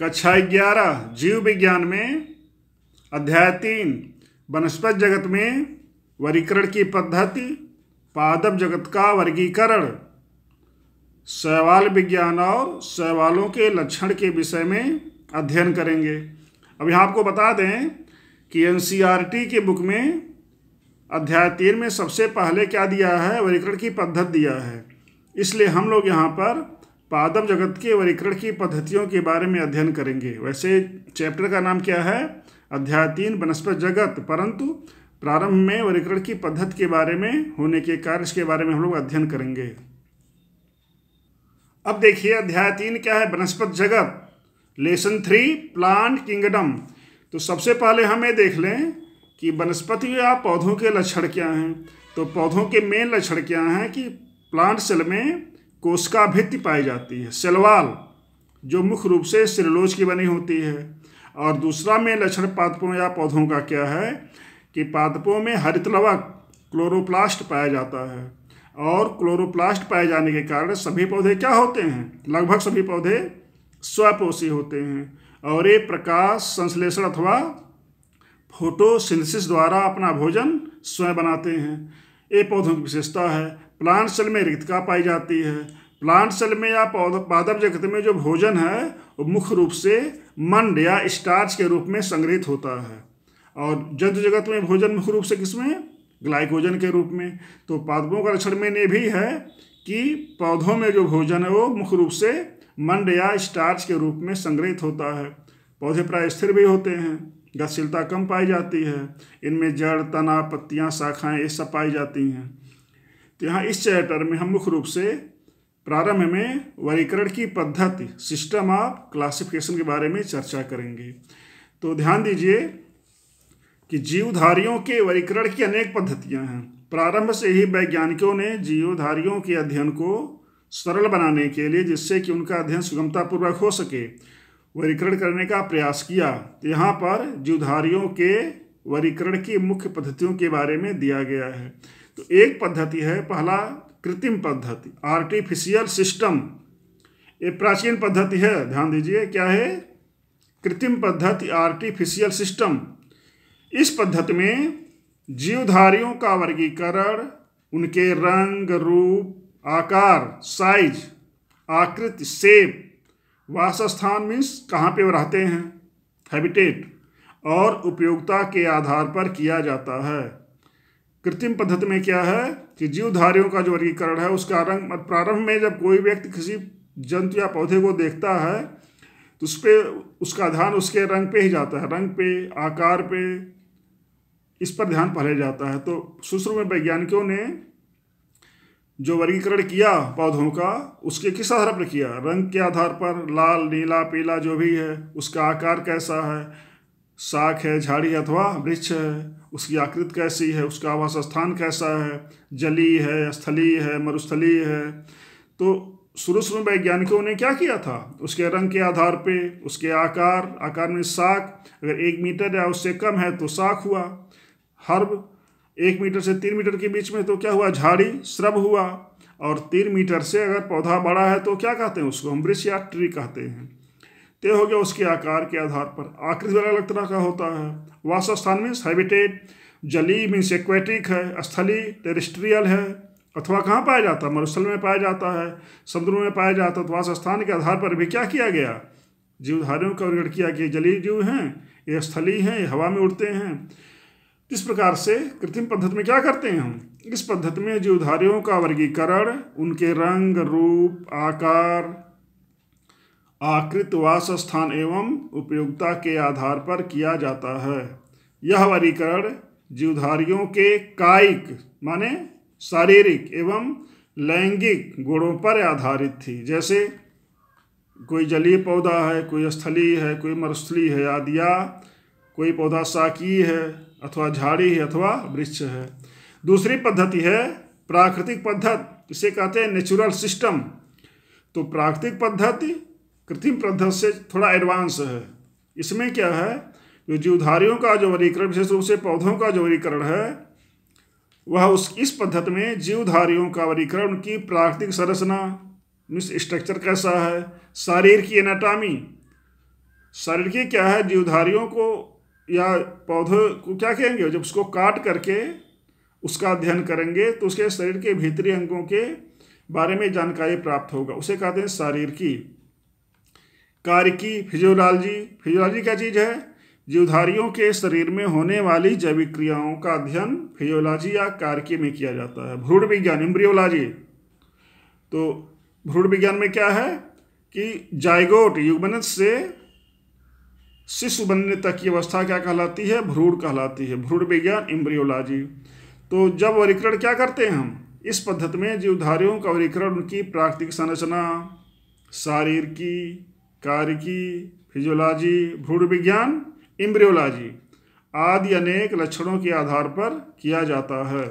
कक्षा ग्यारह जीव विज्ञान में अध्याय तीन वनस्पत जगत में वर्गीकरण की पद्धति पादप जगत का वर्गीकरण शैवाल विज्ञान और शैवालों के लक्षण के विषय में अध्ययन करेंगे अब यहाँ आपको बता दें कि एन की बुक में अध्याय तीन में सबसे पहले क्या दिया है वर्गीकरण की पद्धति दिया है इसलिए हम लोग यहाँ पर पादप जगत के वर्गीकरण की पद्धतियों के बारे में अध्ययन करेंगे वैसे चैप्टर का नाम क्या है अध्याय तीन वनस्पत जगत परंतु प्रारंभ में वर्गीकरण की पद्धति के बारे में होने के कार्य के बारे में हम लोग अध्ययन करेंगे अब देखिए अध्याय तीन क्या है वनस्पत जगत लेसन थ्री प्लांट किंगडम तो सबसे पहले हमें देख लें कि वनस्पति या पौधों के लक्षण क्या हैं तो पौधों के मेन लक्षण क्या हैं कि प्लांट सेल में कोशिका भित्ति पाई जाती है सेलवाल जो मुख्य रूप से सिरलोज की बनी होती है और दूसरा में लक्षण पादपों या पौधों का क्या है कि पादपों में हरित लवक क्लोरोप्लास्ट पाया जाता है और क्लोरोप्लास्ट पाए जाने के कारण सभी पौधे क्या होते हैं लगभग सभी पौधे स्वपोषी होते हैं और ये प्रकाश संश्लेषण अथवा फोटोसिंथेसिस द्वारा अपना भोजन स्वयं बनाते हैं ये पौधों की विशेषता है प्लांट सेल में रिक्तका पाई जाती है प्लांट सेल में या पादप जगत में जो भोजन है वो मुख्य रूप से मंड या स्टार्च के रूप में संग्रहित होता है और जद जगत में भोजन मुख्य रूप से किसमें ग्लाइकोजन के रूप में तो पादपों का लक्षण में ये भी है कि पौधों में जो भोजन है वो मुख्य रूप से मंड या स्टार्च के रूप में संग्रहित होता है पौधे प्राय स्थिर भी होते हैं गतिशीलता कम पाई जाती है इनमें जड़ तना पत्तियाँ शाखाएँ ये सब पाई जाती हैं तो यहाँ इस चैप्टर में हम मुख्य रूप से प्रारंभ में वर्गीकरण की पद्धति सिस्टम ऑफ क्लासिफिकेशन के बारे में चर्चा करेंगे तो ध्यान दीजिए कि जीवधारियों के वर्गीकरण की अनेक पद्धतियां हैं प्रारंभ से ही वैज्ञानिकों ने जीवधारियों के अध्ययन को सरल बनाने के लिए जिससे कि उनका अध्ययन सुगमतापूर्वक हो सके वर्गीकरण करने का प्रयास किया तो यहाँ पर जीवधारियों के वर्गीकरण की मुख्य पद्धतियों के बारे में दिया गया है तो एक पद्धति है पहला कृत्रिम पद्धति आर्टिफिशियल सिस्टम ये प्राचीन पद्धति है ध्यान दीजिए क्या है कृत्रिम पद्धति आर्टिफिशियल सिस्टम इस पद्धति में जीवधारियों का वर्गीकरण उनके रंग रूप आकार साइज आकृति सेप वासस्थान मीन्स कहाँ पे वो रहते हैं हैबिटेट और उपयोगिता के आधार पर किया जाता है कृत्रिम पद्धति में क्या है कि जीवधारियों का जो वर्गीकरण है उसका रंग प्रारंभ में जब कोई व्यक्ति किसी जंतु या पौधे को देखता है तो उस पर उसका ध्यान उसके रंग पे ही जाता है रंग पे आकार पे इस पर ध्यान पहले जाता है तो शुरू में वैज्ञानिकों ने जो वर्गीकरण किया पौधों का उसके किस आधार पर किया रंग के आधार पर लाल नीला पीला जो भी है उसका आकार कैसा है शाख है झाड़ी अथवा वृक्ष है उसकी आकृति कैसी है उसका आवास स्थान कैसा है जली है स्थलीय है मरुस्थलीय है तो शुरू शुरू में वैज्ञानिकों ने क्या किया था उसके रंग के आधार पे उसके आकार आकार में साख अगर एक मीटर या उससे कम है तो साख हुआ हर्ब एक मीटर से तीन मीटर के बीच में तो क्या हुआ झाड़ी श्रब हुआ और तीन मीटर से अगर पौधा बड़ा है तो क्या कहते हैं उसको हम वृक्ष या ट्री कहते हैं तय हो गया उसके आकार के आधार पर आकृति अलग अलग तरह का होता है वासस्थान मीन्स हैबिटेट जली मीन्स एक्वेटिक है स्थली टेरिस्ट्रियल है अथवा कहाँ पाया जाता है मरुस्थल में पाया जाता है समुद्र में पाया जाता है तो वासस्थान के आधार पर भी क्या किया गया जीवधारियों का वर्गण किया गया जली जीव हैं ये स्थली हैं ये हवा में उड़ते हैं इस प्रकार से कृत्रिम पद्धति में क्या करते हैं हम इस पद्धति में जीवधारियों का वर्गीकरण उनके रंग रूप आकार आकृत वास स्थान एवं उपयोगिता के आधार पर किया जाता है यह वर्गीकरण जीवधारियों के कायिक माने शारीरिक एवं लैंगिक गुणों पर आधारित थी जैसे कोई जलीय पौधा है कोई स्थलीय है कोई मरुस्थली है आदि या कोई पौधा साकी है अथवा झाड़ी है अथवा वृक्ष है दूसरी पद्धति है प्राकृतिक पद्धति इसे कहते हैं नेचुरल सिस्टम तो प्राकृतिक पद्धति कृत्रिम प्रदर्श से थोड़ा एडवांस है इसमें क्या है जो जीवधारियों का जो वर्गीकरण विशेष रूप से पौधों का जो वर्गीकरण है वह उस इस पद्धति में जीवधारियों का वर्गीकरण उनकी प्राकृतिक संरचना मीन्स स्ट्रक्चर कैसा है शरीर की एनाटामी शरीर की क्या है जीवधारियों को या पौधों को क्या कहेंगे जब उसको काट करके उसका अध्ययन करेंगे तो उसके शरीर के भीतरी अंगों के बारे में जानकारी प्राप्त होगा उसे कहते हैं शरीर की कार्य की फिजियोलॉजी फिजियोलॉजी क्या चीज़ है जीवधारियों के शरीर में होने वाली जैविक क्रियाओं का अध्ययन फिजियोलॉजी या कार्य में किया जाता है भ्रूण विज्ञान इम्ब्रियोलॉजी तो भ्रूण विज्ञान में क्या है कि जायगोट युगमन से शिशु बनने तक की अवस्था क्या कहलाती है भ्रूण कहलाती है भ्रूण विज्ञान इम्ब्रियोलॉजी तो जब वर्गीकरण क्या करते हैं हम इस पद्धति में जीवधारियों का वर्गीकरण उनकी प्राकृतिक संरचना शारीर की कारिकी फिजियोलॉजी भ्रूण विज्ञान इम्ब्रियोलॉजी आदि अनेक लक्षणों के आधार पर किया जाता है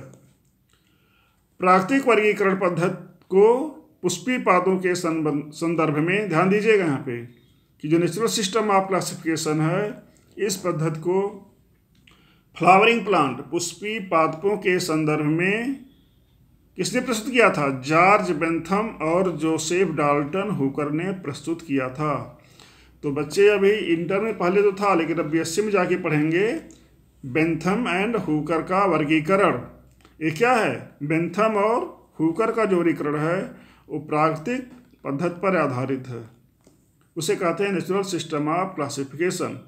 प्राकृतिक वर्गीकरण पद्धत को पुष्पी पादों के संदर्भ में ध्यान दीजिएगा यहाँ पे कि जो नेचुरल सिस्टम ऑफ क्लासिफिकेशन है इस पद्धति को फ्लावरिंग प्लांट पुष्पी पादपों के संदर्भ में किसने प्रस्तुत किया था जॉर्ज बेंथम और जोसेफ डाल्टन हुकर ने प्रस्तुत किया था तो बच्चे अभी इंटर में पहले तो था लेकिन अब बी में जाके पढ़ेंगे बेंथम एंड हुकर का वर्गीकरण ये क्या है बेंथम और हुकर का जो वर्गीकरण है वो प्राकृतिक पद्धति पर आधारित है उसे कहते हैं नेचुरल सिस्टम ऑफ क्लासिफिकेशन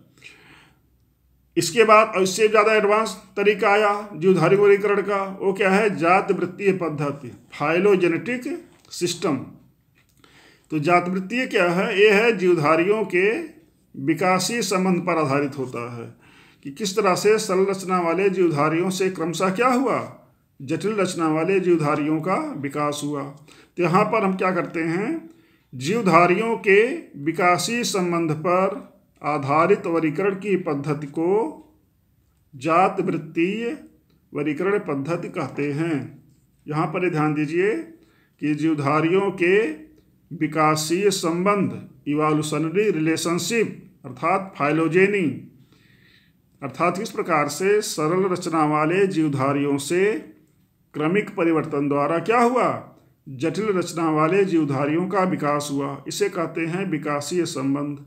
इसके बाद और इससे ज़्यादा एडवांस तरीका आया जीवधारी वर्गीकरण का वो क्या है जात वृत्तीय पद्धति फाइलोजेनेटिक सिस्टम तो जात वृत्तीय क्या है ये है जीवधारियों के विकासी संबंध पर आधारित होता है कि किस तरह से सरल रचना वाले जीवधारियों से क्रमशः क्या हुआ जटिल रचना वाले जीवधारियों का विकास हुआ तो यहाँ पर हम क्या करते हैं जीवधारियों के विकासी संबंध पर आधारित वर्गीकरण की पद्धति को जात वृत्तीय वर्गीकरण पद्धति कहते हैं यहाँ पर ध्यान दीजिए कि जीवधारियों के विकासीय संबंध इवाल्यूशनरी रिलेशनशिप अर्थात फाइलोजेनी अर्थात किस प्रकार से सरल रचना वाले जीवधारियों से क्रमिक परिवर्तन द्वारा क्या हुआ जटिल रचना वाले जीवधारियों का विकास हुआ इसे कहते हैं विकासीय संबंध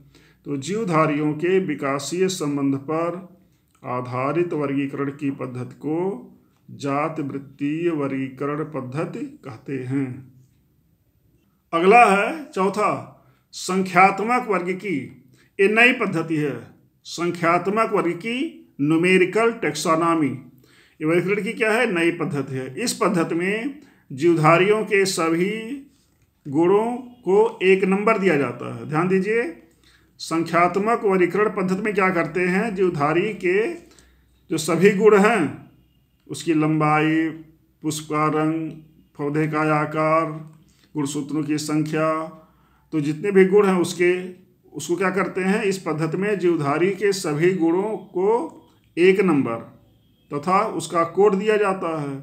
तो जीवधारियों के विकासीय संबंध पर आधारित वर्गीकरण की पद्धति को जात वृत्तीय वर्गीकरण पद्धति कहते हैं अगला है चौथा संख्यात्मक वर्ग की ये नई पद्धति है संख्यात्मक वर्ग की न्यूमेरिकल टेक्सोनॉमी ये वर्गीकरण की क्या है नई पद्धति है इस पद्धति में जीवधारियों के सभी गुणों को एक नंबर दिया जाता है ध्यान दीजिए संख्यात्मक वर्गीकरण पद्धति में क्या करते हैं जीवधारी के जो सभी गुण हैं उसकी लंबाई पुष्प का रंग पौधे का आकार गुणसूत्रों की संख्या तो जितने भी गुण हैं उसके उसको क्या करते हैं इस पद्धति में जीवधारी के सभी गुणों को एक नंबर तथा तो उसका कोड दिया जाता है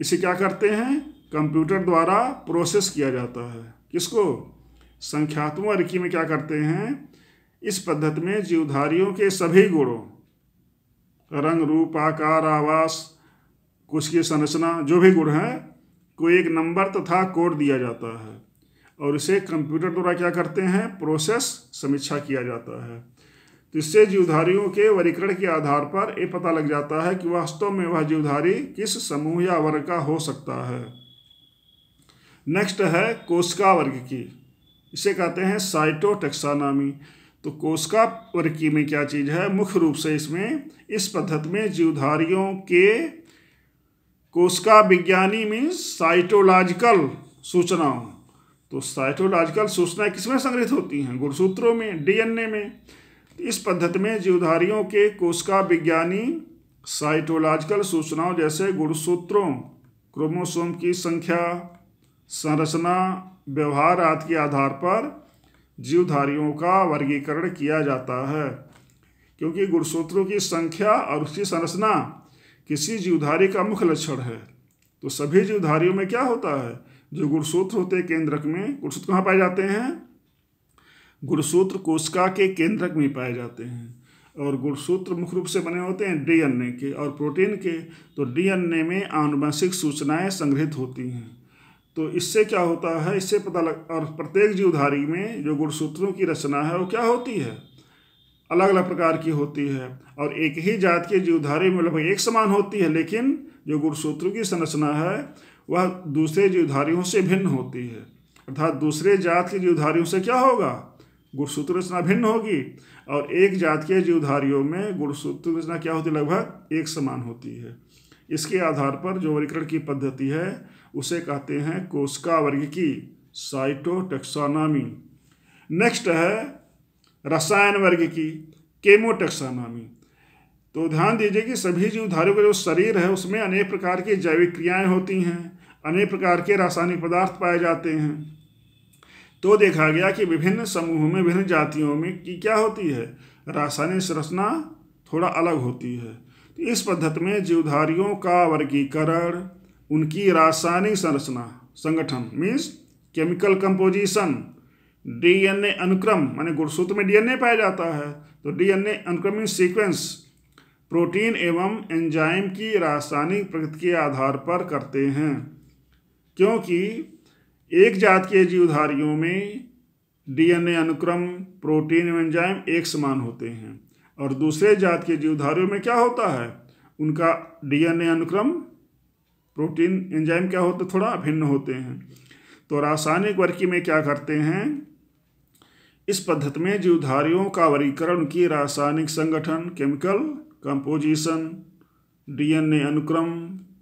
इसे क्या करते हैं कंप्यूटर द्वारा प्रोसेस किया जाता है किसको संख्यात्म रिकी में क्या करते हैं इस पद्धति में जीवधारियों के सभी गुणों रंग रूप आकार आवास कुछ की संरचना जो भी गुण हैं को एक नंबर तथा कोड दिया जाता है और इसे कंप्यूटर द्वारा क्या करते हैं प्रोसेस समीक्षा किया जाता है तो इससे जीवधारियों के वर्गीकरण के आधार पर ये पता लग जाता है कि वास्तव में वह जीवधारी किस समूह या वर्ग का हो सकता है नेक्स्ट है कोशिका वर्ग की इसे कहते हैं साइटोटेक्सानामी तो कोशिका वर्की में क्या चीज़ है मुख्य रूप से इसमें इस पद्धति में जीवधारियों के कोशिका विज्ञानी में साइटोलॉजिकल सूचनाओं तो साइटोलॉजिकल सूचनाएं किसमें संग्रहित होती हैं गुणसूत्रों में डीएनए में तो इस पद्धति में जीवधारियों के कोशिका विज्ञानी साइटोलॉजिकल सूचनाओं जैसे गुणसूत्रों क्रोमोसोम की संख्या संरचना व्यवहार आदि के आधार पर जीवधारियों का वर्गीकरण किया जाता है क्योंकि गुणसूत्रों की संख्या और उसकी संरचना किसी जीवधारी का मुख्य लक्षण है तो सभी जीवधारियों में क्या होता है जो गुणसूत्र होते हैं केंद्रक में गुणसूत्र कहाँ पाए जाते हैं गुणसूत्र कोशिका के केंद्रक में पाए जाते हैं और गुणसूत्र मुख्य रूप से बने होते हैं डीएनए के और प्रोटीन के तो डीएनए में आनुवंशिक सूचनाएं संग्रहित होती हैं तो इससे क्या होता है इससे पता लग और प्रत्येक जीवधारी में जो गुणसूत्रों की रचना है वो क्या होती है अलग अलग प्रकार की होती है और एक ही जात के जीवधारी में लगभग एक समान होती है लेकिन जो गुणसूत्रों की संरचना है वह दूसरे जीवधारियों से भिन्न होती है अर्थात दूसरे जात के जीवधारियों से क्या होगा गुणसूत्र रचना भिन्न होगी और एक जात के जीवधारियों में गुणसूत्र रचना क्या होती लगभग एक समान होती है इसके आधार पर जो वर्गीकरण की पद्धति है उसे कहते हैं कोशिका वर्ग की साइटोटेक्सानामी नेक्स्ट है रसायन वर्ग की केमोटेक्सानामी तो ध्यान दीजिए कि सभी जीवधारियों का जो शरीर है उसमें अनेक प्रकार की जैविक क्रियाएं होती हैं अनेक प्रकार के रासायनिक पदार्थ पाए जाते हैं तो देखा गया कि विभिन्न समूहों में विभिन्न जातियों में की क्या होती है रासायनिक संरचना थोड़ा अलग होती है तो इस पद्धति में जीवधारियों का वर्गीकरण उनकी रासायनिक संरचना संगठन मीन्स केमिकल कंपोजिशन डीएनए अनुक्रम माने गुणसूत्र में डीएनए पाया जाता है तो डीएनए अनुक्रम मीन सीक्वेंस प्रोटीन एवं एंजाइम की रासायनिक प्रकृति के आधार पर करते हैं क्योंकि एक जात के जीवधारियों में डीएनए अनुक्रम प्रोटीन एवं एंजाइम एक समान होते हैं और दूसरे जात के जीवधारियों में क्या होता है उनका डीएनए अनुक्रम प्रोटीन एंजाइम क्या होते तो थोड़ा भिन्न होते हैं तो रासायनिक वर्गी में क्या करते हैं इस पद्धति में जीवधारियों का वर्गीकरण की रासायनिक संगठन केमिकल कंपोजिशन डीएनए अनुक्रम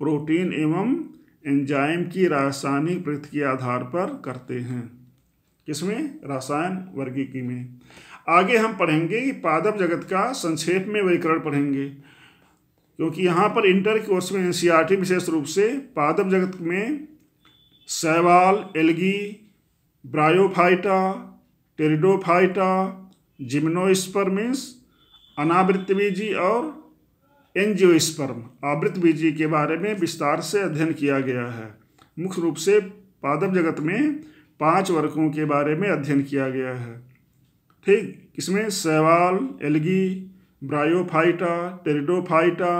प्रोटीन एवं एंजाइम की रासायनिक प्रकृति के आधार पर करते हैं किसमें रासायन वर्गीकी में आगे हम पढ़ेंगे कि पादप जगत का संक्षेप में वर्गीकरण पढ़ेंगे क्योंकि यहाँ पर इंटर कोर्स में एनसीईआरटी विशेष रूप से पादप जगत में सैवाल एलगी ब्रायोफाइटा टेरिडोफाइटा जिम्नोस्पर्मिस बीजी और एनजियोस्पर्म आवृत बीजी के बारे में विस्तार से अध्ययन किया गया है मुख्य रूप से पादप जगत में पांच वर्गों के बारे में अध्ययन किया गया है ठीक इसमें सैवाल एलगी ब्रायोफाइटा टेरिडोफाइटा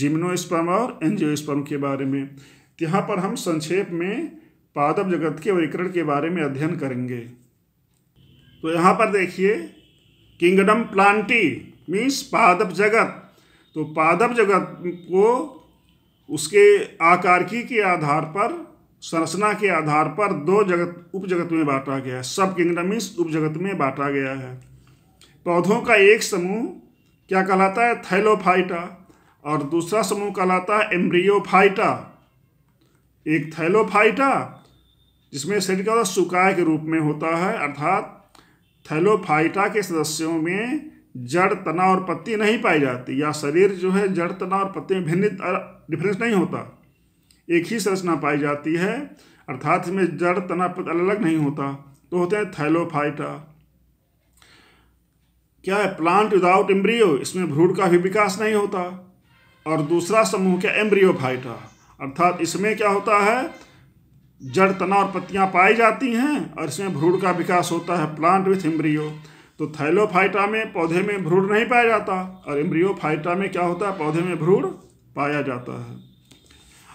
जिम्नोस्पर्म और एंजियोस्पर्म के बारे में तो यहाँ पर हम संक्षेप में पादप जगत के वर्गीकरण के बारे में अध्ययन करेंगे तो यहाँ पर देखिए किंगडम प्लांटी मीन्स पादप जगत तो पादप जगत को उसके आकारिकी के आधार पर संरचना के आधार पर दो जगत उपजगत में बांटा गया है सब किंगडम मीन्स उपजगत में बांटा गया है पौधों का एक समूह क्या कहलाता है थैलोफाइटा और दूसरा समूह कहलाता है एम्ब्रियोफाइटा एक थैलोफाइटा जिसमें शरीर का सुकाय के रूप में होता है अर्थात थैलोफाइटा के सदस्यों में जड़ तना और पत्ती नहीं पाई जाती या शरीर जो है जड़ तना और पत्ती में भिन्न डिफरेंस नहीं होता एक ही संरचना पाई जाती है अर्थात इसमें जड़ तना पत्ती अलग नहीं होता तो होते हैं थैलोफाइटा क्या है प्लांट विदाउट एम्ब्रियो इसमें भ्रूण का भी विकास नहीं होता और दूसरा समूह क्या एम्ब्रियो फाइटा अर्थात इसमें क्या होता है जड़ तना और पत्तियां पाई जाती हैं और इसमें भ्रूण का विकास होता है प्लांट विथ एम्ब्रियो तो थैलोफाइटा में पौधे में भ्रूण नहीं पाया जाता और एम्ब्रियोफाइटा में क्या होता है पौधे में भ्रूण पाया जाता है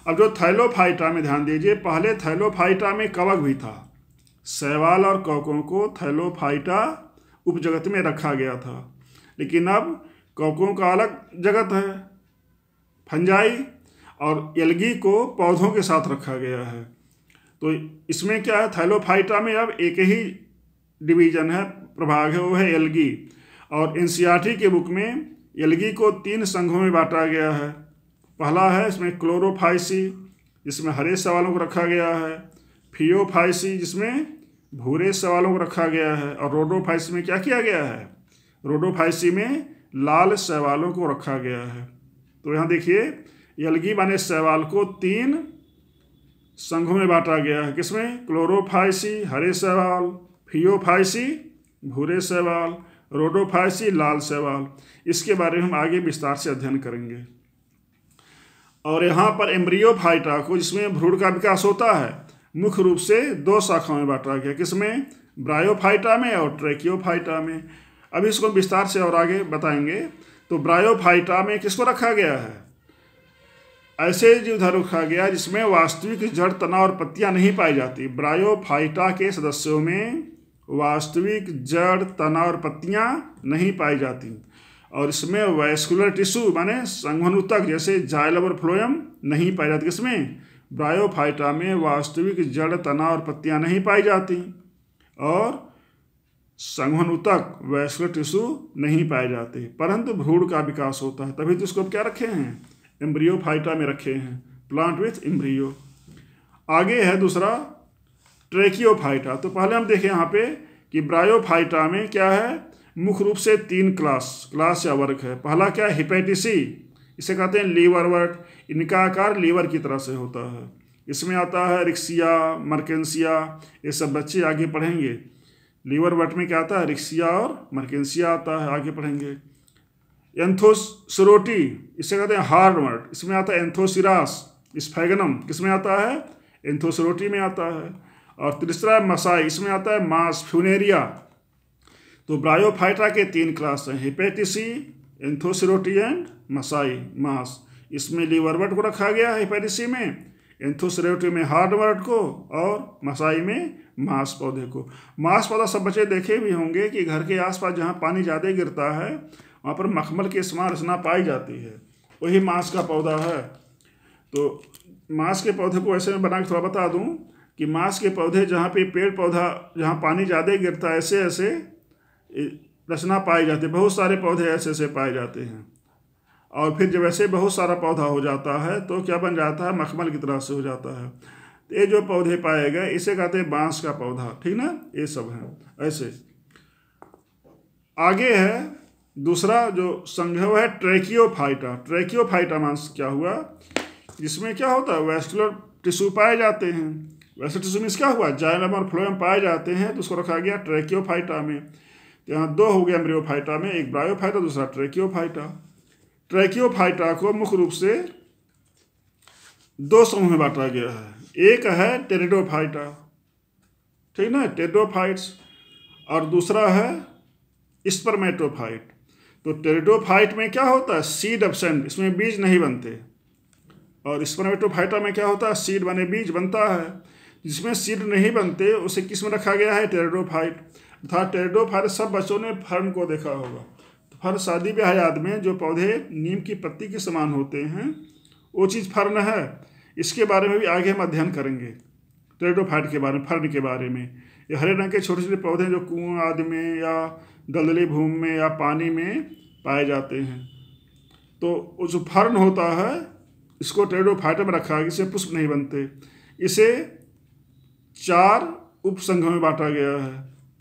अब जो थैलोफाइटा में ध्यान दीजिए पहले थैलोफाइटा में कवक भी था शैवाल और कवकों को थैलोफाइटा उपजगत में रखा गया था लेकिन अब कौकों का अलग जगत है फंजाई और एलगी को पौधों के साथ रखा गया है तो इसमें क्या है थैलोफाइटा में अब एक ही डिवीजन है प्रभाग है वो है एलगी और एन के बुक में एलगी को तीन संघों में बांटा गया है पहला है इसमें क्लोरोफाइसी जिसमें हरे सवालों को रखा गया है फियोफाइसी जिसमें भूरे सवालों को रखा गया है और रोडोफाइसी में क्या किया गया है रोडोफाइसी में लाल सवालों को रखा गया है तो यहाँ देखिए यलगी माने सवाल को तीन संघों में बांटा गया है किसमें क्लोरोफाइसी हरे सवाल फियोफाइसी भूरे सवाल रोडोफाइसी लाल सवाल इसके बारे में हम आगे विस्तार से अध्ययन करेंगे और यहाँ पर एम्ब्रियोफाइटा को जिसमें भ्रूण का विकास होता है मुख्य रूप से दो शाखाओं में बांटा गया किसमें ब्रायोफाइटा में और ट्रेकियोफाइटा में अब इसको विस्तार से और आगे बताएंगे तो ब्रायोफाइटा में किसको रखा गया है ऐसे जीवधार रखा गया जिसमें वास्तविक जड़ तना और पत्तियां नहीं पाई जाती ब्रायोफाइटा के सदस्यों में वास्तविक जड़ तना और पत्तियां नहीं पाई जाती और इसमें वैस्कुलर टिश्यू माने संघन उत्तक जैसे जायलब और फ्लोयम नहीं पाई जाती इसमें ब्रायोफाइटा में वास्तविक जड़ तना और पत्तियां नहीं पाई जाती और उतक वैश्विक टिश्यू नहीं पाए जाते परंतु भ्रूण का विकास होता है तभी तो इसको क्या रखे हैं एम्ब्रियो फाइटा में रखे हैं प्लांट विथ एम्ब्रियो आगे है दूसरा ट्रेकियोफाइटा तो पहले हम देखें यहाँ पे कि ब्रायोफाइटा में क्या है मुख्य रूप से तीन क्लास क्लास या वर्ग है पहला क्या है हिपेटिसी इसे कहते हैं लीवर वर्ट इनका आकार लीवर की तरह से होता है इसमें आता है रिक्सिया मर्केंसिया ये सब बच्चे आगे पढ़ेंगे लीवर वर्ट में क्या आता है रिक्सिया और मर्केंसिया आता है आगे पढ़ेंगे एंथोस सरोटी इसे कहते हैं हार्ड वर्ट इसमें आता है एंथोसिरास स्फैगनम किसमें आता है एंथोसरोटी में आता है और तीसरा मसाई इसमें आता है मास फ्यूनेरिया तो ब्रायोफाइटा के तीन क्लास हैं हिपेटिसी एंथोसरोटी एंड मसाई मांस इसमें लीवरवर्ट को रखा गया है पेरिसी में एंथुसरेटिव में हार्डवर्ट को और मसाई में मांस पौधे को मांस पौधा सब बच्चे देखे भी होंगे कि घर के आसपास जहाँ पानी ज़्यादा गिरता है वहाँ पर मखमल की समान रचना पाई जाती है वही मांस का पौधा है तो मांस के पौधे को ऐसे में बना के थोड़ा बता दूँ कि मांस के पौधे जहाँ पे पेड़ पौधा जहाँ पानी ज़्यादा गिरता है ऐसे ऐसे रचना पाई जाती है बहुत सारे पौधे ऐसे ऐसे पाए जाते हैं और फिर जब ऐसे बहुत सारा पौधा हो जाता है तो क्या बन जाता है मखमल की तरह से हो जाता है ये जो पौधे पाए गए इसे कहते हैं बांस का पौधा ठीक ना ये सब है ऐसे आगे है दूसरा जो संघ है फाइटा ट्रेकियो फाइटा मांस क्या हुआ जिसमें क्या होता है वेस्कुलर टिश्यू पाए जाते हैं वैसे टिश्यू में क्या हुआ जाइलम और फ्लोएम पाए जाते हैं तो उसको रखा गया फाइटा में यहाँ दो हो गया एम्ब्रियोफाइटा में एक ब्रायोफाइटा दूसरा फाइटा ट्रैकियोफाइटा को मुख्य रूप से दो समूह में बांटा गया है एक है टेरिडोफाइटा ठीक ना टेरिडोफाइट्स और दूसरा है स्पर्मेटोफाइट तो टेरिडोफाइट में क्या होता है सीड एबसेंट इसमें बीज नहीं बनते और स्पर्मेटोफाइटा में क्या होता है सीड बने बीज बनता है जिसमें सीड नहीं बनते उसे किस में रखा गया है टेरिडोफाइट अर्थात टेरिडोफाइट सब बच्चों ने फर्म को देखा होगा फर शादी ब्याह आदि में जो पौधे नीम की पत्ती के समान होते हैं वो चीज़ फर्न है इसके बारे में भी आगे हम अध्ययन करेंगे ट्रेडोफाइट के बारे में फर्न के बारे में ये हरे रंग के छोटे छोटे पौधे जो कुओं आदि में या दलदली भूमि में या पानी में पाए जाते हैं तो जो फर्न होता है इसको ट्रेडोफाइट में रखा है इसे पुष्प नहीं बनते इसे चार उपसंघों में बांटा गया है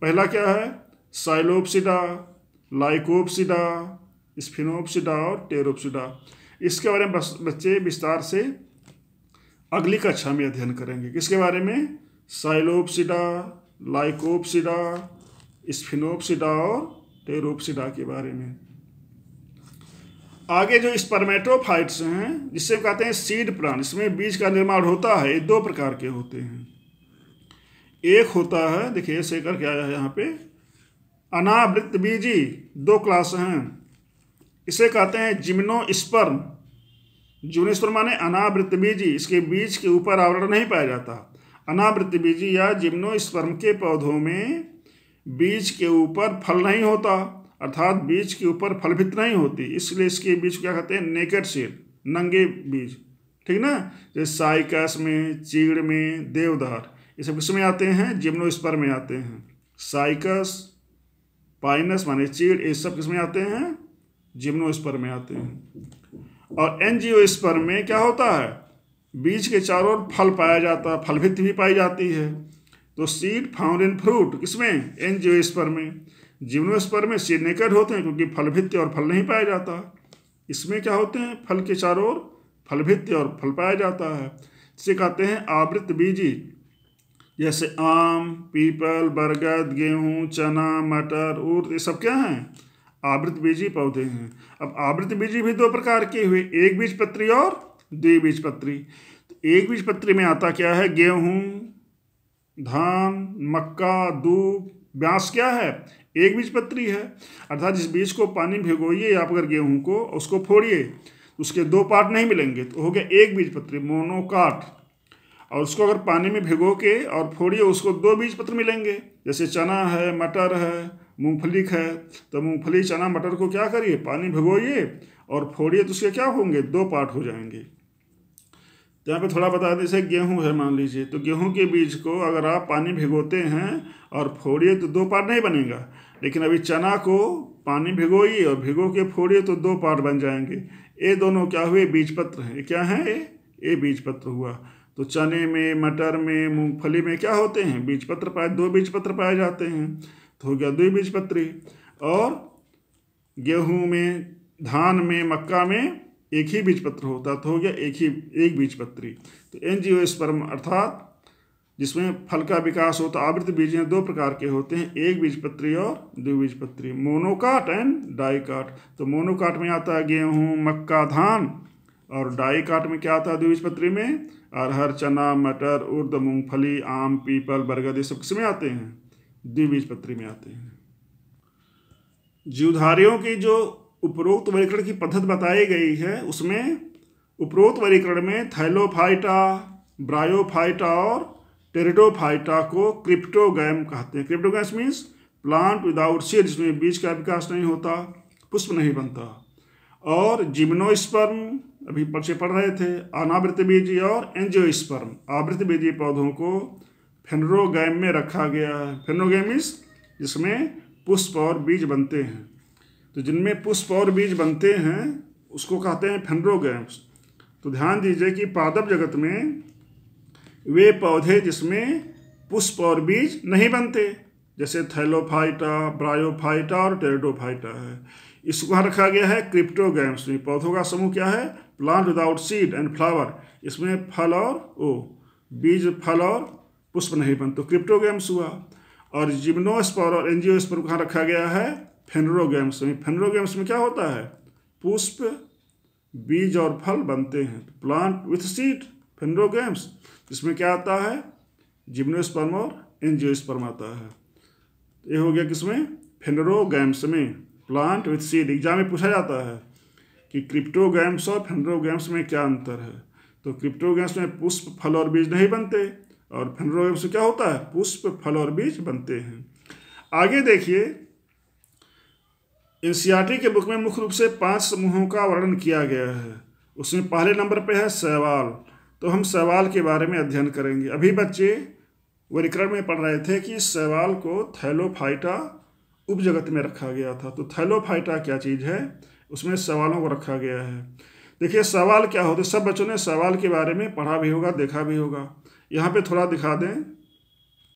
पहला क्या है साइलोपसिडा लाइकोप्सिडा स्फिनोप्सिडा और टेरोप्सिडा इसके बारे में बस बच्चे विस्तार से अगली कक्षा में अध्ययन करेंगे किसके बारे में साइलोप्सिडा लाइकोप्सिडा स्फिनोप्सिडा और टेरोप्सिडा के बारे में आगे जो स्पर्मेटोफाइट्स हैं जिससे कहते हैं सीड प्लांट इसमें बीज का निर्माण होता है ये दो प्रकार के होते हैं एक होता है देखिए ऐसे करके आया है यहाँ पे अनावृत बीजी दो क्लास हैं इसे कहते हैं जिम्नोस्पर्म जिम्नोस्पर्म माने अनावृत बीजी इसके बीज के ऊपर आवरण नहीं पाया जाता अनावृत बीजी या स्पर्म के पौधों में बीज के ऊपर फल नहीं होता अर्थात बीज के ऊपर फलभित नहीं होती इसलिए इसके बीज क्या कहते हैं नेकेट सीड नंगे बीज ठीक ना जैसे साइकस में चीड़ में देवदार ये सब किस में आते हैं जिम्नोस्पर्म में आते हैं साइकस पाइनस माने चीड़ ये सब किस में आते हैं जिम्नो में आते हैं और एनजियोस्पर में क्या होता है बीज के चारों ओर फल पाया जाता है फलभित्ति भी पाई जाती है तो सीड फाउंड इन फ्रूट किसमें एनजियोस्पर में जिम्नोस्पर में सीड नेकेड होते हैं क्योंकि फलभित्ति और फल नहीं पाया जाता इसमें क्या होते हैं फल के चारों ओर फलभित्ति और फल पाया जाता है इसे कहते हैं आवृत बीजी जैसे आम पीपल बरगद गेहूँ चना मटर उर्द ये सब क्या हैं आवृत बीजी पौधे हैं अब आवृत बीजी भी दो प्रकार के हुए एक बीज पत्री और द्विबीज पत्री तो एक बीज पत्री में आता क्या है गेहूँ धान मक्का दूब ब्यास क्या है एक बीज पत्री है अर्थात जिस बीज को पानी भिगोइए या अगर गेहूँ को उसको फोड़िए उसके दो पार्ट नहीं मिलेंगे तो हो गया एक बीज पत्री मोनोकाट और उसको अगर पानी में भिगो के और फोड़िए उसको दो बीज पत्र मिलेंगे जैसे चना है मटर है मूंगफली है तो मूंगफली चना मटर को क्या करिए पानी भिगोइए और फोड़िए तो उसके क्या होंगे दो पार्ट हो जाएंगे तो यहाँ पे थोड़ा बता दें जैसे गेहूँ है मान लीजिए तो गेहूँ के बीज को अगर आप पानी भिगोते हैं और फोड़िए तो दो पार्ट नहीं बनेगा लेकिन अभी चना को पानी भिगोइए और भिगो के फोड़िए तो दो पार्ट बन जाएंगे ये दोनों क्या हुए बीज पत्र हैं क्या हैं ये ये बीज पत्र हुआ तो चने में मटर में मूंगफली में क्या होते हैं बीज पत्र पाए दो बीज पत्र पाए जाते हैं तो हो गया दुई बीज पत्री और गेहूं में धान में मक्का में एक ही बीज पत्र होता तो हो गया एक ही एक बीज पत्री तो स्पर्म अर्थात जिसमें फल का विकास होता आवृत बीज दो प्रकार के होते हैं एक बीजपत्री और द्विबीजपत्री मोनोकाट एंड डाईकाट तो मोनोकाट में आता है गेहूँ मक्का धान और डाई काट में क्या आता है द्विबीजपत्री में अरहर चना मटर उर्द मूंगफली आम पीपल बरगद ये सब किस में आते हैं द्विबीजपत्री में आते हैं जीवधारियों की जो उपरोक्त वर्गीकरण की पद्धति बताई गई है उसमें उपरोक्त वर्गीकरण में थैलोफाइटा ब्रायोफाइटा और टेरिडोफाइटा को क्रिप्टोगैम कहते हैं cryptogams means plant without seed जिसमें बीज का विकास नहीं होता पुष्प नहीं बनता और जिम्नोस्पर्म अभी पर्चे पढ़ रहे थे अनावृत बीजी और एंजियोस्पर्म आवृत बीजी पौधों को फेनरोगैम में रखा गया है फेनरोगैम इस जिसमें पुष्प और बीज बनते हैं तो जिनमें पुष्प और बीज बनते हैं उसको कहते हैं फेनरोगैम्स तो ध्यान दीजिए कि पादप जगत में वे पौधे जिसमें पुष्प और बीज नहीं बनते जैसे थैलोफाइटा ब्रायोफाइटा और टेरेडोफाइटा है इसको कहाँ रखा गया है क्रिप्टोगैम्स तो में पौधों का समूह क्या है plant without seed and flower इसमें फल और ओ बीज फल और पुष्प नहीं बनते तो क्रिप्टोगैम्स हुआ और जिम्नोस्पर और एनजीओ स्पर कहाँ रखा गया है फेनरोगेम्स में फेनरोगेम्स में क्या होता है पुष्प बीज और फल बनते हैं प्लांट विथ सीड फेनरोगेम्स इसमें क्या आता है जिम्नोस्पर्म और स्पर्म आता है ये हो गया किसमें फेनरोगेम्स में प्लांट विथ सीड एग्जाम में पूछा जाता है कि क्रिप्टोगैम्स और फेनरोगैम्स में क्या अंतर है तो क्रिप्टोगैम्स में पुष्प फल और बीज नहीं बनते और फेनरोगैम्स में क्या होता है पुष्प फल और बीज बनते हैं आगे देखिए एन के बुक में मुख्य रूप से पांच समूहों का वर्णन किया गया है उसमें पहले नंबर पर है सवाल तो हम सवाल के बारे में अध्ययन करेंगे अभी बच्चे वर्गीकरण में पढ़ रहे थे कि सवाल को थैलोफाइटा उपजगत में रखा गया था तो थैलोफाइटा क्या चीज़ है उसमें सवालों को रखा गया है देखिए सवाल क्या होते सब बच्चों ने सवाल के बारे में पढ़ा भी होगा देखा भी होगा यहाँ पे थोड़ा दिखा दें